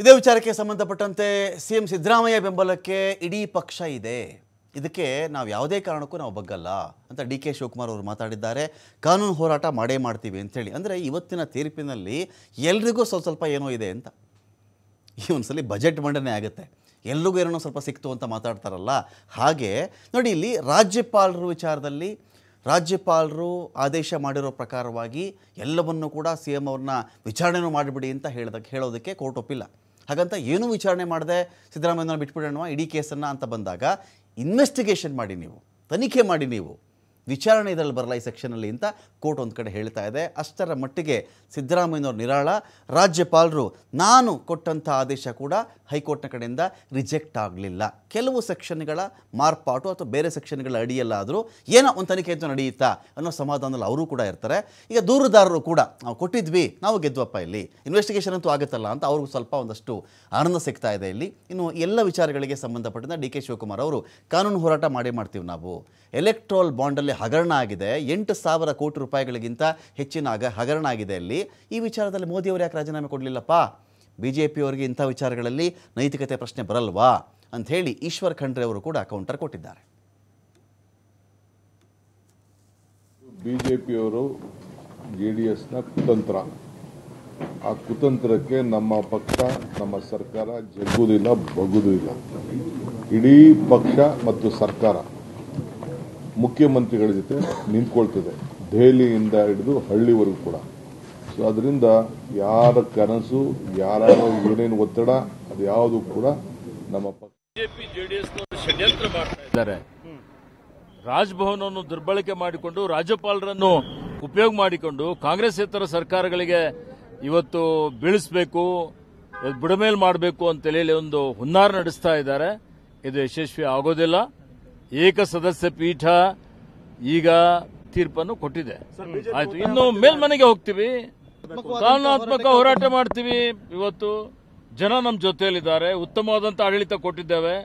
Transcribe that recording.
ಇದೇ ವಿಚಾರಕ್ಕೆ ಸಂಬಂಧಪಟ್ಟಂತೆ ಸಿ ಎಂ ಸಿದ್ದರಾಮಯ್ಯ ಬೆಂಬಲಕ್ಕೆ ಇಡೀ ಪಕ್ಷ ಇದೆ ಇದಕ್ಕೆ ನಾವು ಯಾವುದೇ ಕಾರಣಕ್ಕೂ ನಾವು ಬಗ್ಗಲ್ಲ ಅಂತ ಡಿ ಕೆ ಶಿವಕುಮಾರ್ ಅವರು ಮಾತಾಡಿದ್ದಾರೆ ಕಾನೂನು ಹೋರಾಟ ಮಾಡೇ ಮಾಡ್ತೀವಿ ಅಂಥೇಳಿ ಅಂದರೆ ಇವತ್ತಿನ ತೀರ್ಪಿನಲ್ಲಿ ಎಲ್ರಿಗೂ ಸ್ವಲ್ಪ ಸ್ವಲ್ಪ ಏನೋ ಇದೆ ಅಂತ ಈ ಒಂದ್ಸಲಿ ಬಜೆಟ್ ಮಂಡನೆ ಆಗುತ್ತೆ ಎಲ್ರಿಗೂ ಏನೋ ಸ್ವಲ್ಪ ಸಿಕ್ತು ಅಂತ ಮಾತಾಡ್ತಾರಲ್ಲ ಹಾಗೆ ನೋಡಿ ಇಲ್ಲಿ ರಾಜ್ಯಪಾಲರು ವಿಚಾರದಲ್ಲಿ ರಾಜ್ಯಪಾಲರು ಆದೇಶ ಮಾಡಿರೋ ಪ್ರಕಾರವಾಗಿ ಎಲ್ಲವನ್ನೂ ಕೂಡ ಸಿ ಎಂ ಅವ್ರನ್ನ ವಿಚಾರಣೆನೂ ಮಾಡಿಬಿಡಿ ಅಂತ ಹೇಳೋದಕ್ಕೆ ಹೇಳೋದಕ್ಕೆ ಕೋರ್ಟ್ ಒಪ್ಪಿಲ್ಲ ಹಾಗಂತ ಏನು ವಿಚಾರಣೆ ಮಾಡದೆ ಸಿದ್ದರಾಮಯ್ಯನ ಬಿಟ್ಬಿಡೋಣ ಇಡೀ ಕೇಸನ್ನು ಅಂತ ಬಂದಾಗ ಇನ್ವೆಸ್ಟಿಗೇಷನ್ ಮಾಡಿ ನೀವು ತನಿಖೆ ಮಾಡಿ ನೀವು ವಿಚಾರಣೆ ಇದರಲ್ಲಿ ಬರಲ್ಲ ಈ ಸೆಕ್ಷನಲ್ಲಿ ಅಂತ ಕೋರ್ಟ್ ಒಂದು ಕಡೆ ಹೇಳ್ತಾ ಇದೆ ಅಷ್ಟರ ಮಟ್ಟಿಗೆ ಸಿದ್ದರಾಮಯ್ಯನವರು ನಿರಾಳ ರಾಜ್ಯಪಾಲರು ನಾನು ಕೊಟ್ಟಂಥ ಆದೇಶ ಕೂಡ ಹೈಕೋರ್ಟ್ನ ಕಡೆಯಿಂದ ರಿಜೆಕ್ಟ್ ಆಗಲಿಲ್ಲ ಕೆಲವು ಸೆಕ್ಷನ್ಗಳ ಮಾರ್ಪಾಟು ಅಥವಾ ಬೇರೆ ಸೆಕ್ಷನ್ಗಳ ಅಡಿಯಲ್ಲಾದರೂ ಏನೋ ಒಂದು ತನಿಖೆ ಅಂತ ನಡೆಯುತ್ತಾ ಅನ್ನೋ ಸಮಾಧಾನದಲ್ಲಿ ಅವರು ಕೂಡ ಇರ್ತಾರೆ ಈಗ ದೂರುದಾರರು ಕೂಡ ನಾವು ಕೊಟ್ಟಿದ್ವಿ ನಾವು ಗೆದ್ವಪ್ಪ ಇಲ್ಲಿ ಇನ್ವೆಸ್ಟಿಗೇಷನ್ ಅಂತೂ ಆಗುತ್ತಲ್ಲ ಅಂತ ಅವ್ರಿಗೂ ಸ್ವಲ್ಪ ಒಂದಷ್ಟು ಆನಂದ ಸಿಗ್ತಾ ಇದೆ ಇಲ್ಲಿ ಇನ್ನು ಎಲ್ಲ ವಿಚಾರಗಳಿಗೆ ಸಂಬಂಧಪಟ್ಟಂತೆ ಡಿ ಕೆ ಶಿವಕುಮಾರ್ ಅವರು ಕಾನೂನು ಹೋರಾಟ ಮಾಡಿ ಮಾಡ್ತೀವಿ ನಾವು ಎಲೆಕ್ಟ್ರೋಲ್ ಬಾಂಡಲ್ಲಿ ಅಲ್ಲಿ ಹಗರಣ ಆಗಿದೆ ಎಂಟು ಸಾವಿರ ಕೋಟಿ ರೂಪಾಯಿಗಳಿಗಿಂತ ಹೆಚ್ಚಿನ ಆಗ ಹಗರಣ ಆಗಿದೆ ಅಲ್ಲಿ ಈ ವಿಚಾರದಲ್ಲಿ ಮೋದಿಯವರು ಯಾಕೆ ರಾಜೀನಾಮೆ ಕೊಡಲಿಲ್ಲಪ್ಪ ಬಿ ಜೆ ಪಿಯವರಿಗೆ ಇಂಥ ವಿಚಾರಗಳಲ್ಲಿ ನೈತಿಕತೆ ಪ್ರಶ್ನೆ ಬರಲ್ವಾ ಅಂತ ಹೇಳಿ ಈಶ್ವರ್ ಖಂಡ್ರೆ ಅವರು ಕೂಡ ಕೌಂಟರ್ ಕೊಟ್ಟಿದ್ದಾರೆ ಬಿ ಜೆ ಪಿಯವರು ಜೆ ಡಿ ಎಸ್ನ ಕುತಂತ್ರ ಆ ಕುತಂತ್ರಕ್ಕೆ ನಮ್ಮ ಪಕ್ಷ ನಮ್ಮ ಸರ್ಕಾರ ಜಗ್ಗುವುದಿಲ್ಲ ಬಗ್ಗುವುದಿಲ್ಲ ಇಡೀ ಪಕ್ಷ ಮತ್ತು ಸರ್ಕಾರ ಮುಖ್ಯಮಂತ್ರಿಗಳ ಜೊತೆ ನಿಂತ್ಕೊಳ್ತದೆ ದೆಹಲಿಯಿಂದ ಹಿಡಿದು ಹಳ್ಳಿವರೆಗೂ ಕೂಡ ಸೊ ಅದರಿಂದ ಯಾರ ಕನಸು ಯಾರ ಏನೇನು ಒತ್ತಡ ಅದು ಯಾವುದು ಕೂಡ ನಮ್ಮ ಬಿಜೆಪಿ ಜೆಡಿಎಸ್ ಷಡ್ಯಂತ್ರ ಮಾಡ್ತಾ ಇದ್ದಾರೆ ರಾಜಭವನವನ್ನು ದುರ್ಬಳಕೆ ಮಾಡಿಕೊಂಡು ರಾಜ್ಯಪಾಲರನ್ನು ಉಪಯೋಗ ಮಾಡಿಕೊಂಡು ಕಾಂಗ್ರೆಸ್ ಇತರ ಸರ್ಕಾರಗಳಿಗೆ ಇವತ್ತು ಬೀಳಿಸಬೇಕು ಬಿಡಮೇಲ್ ಮಾಡಬೇಕು ಹೇಳಿ ಒಂದು ಹುನ್ನಾರ ನಡೆಸ್ತಾ ಇದ್ದಾರೆ ಇದು ಯಶಸ್ವಿ ಆಗೋದಿಲ್ಲ ಏಕ ಸದಸ್ಯ ಪೀಠ ಈಗ ತೀರ್ಪನ್ನು ಕೊಟ್ಟಿದೆ ಆಯ್ತು ಇನ್ನು ಮೇಲ್ಮನೆಗೆ ಹೋಗ್ತೀವಿ ಕಾನೂನಾತ್ಮಕ ಹೋರಾಟ ಮಾಡ್ತೀವಿ ಇವತ್ತು ಜನ ನಮ್ಮ ಜೊತೆಯಲ್ಲಿದ್ದಾರೆ ಉತ್ತಮವಾದಂತ ಆಡಳಿತ ಕೊಟ್ಟಿದ್ದೇವೆ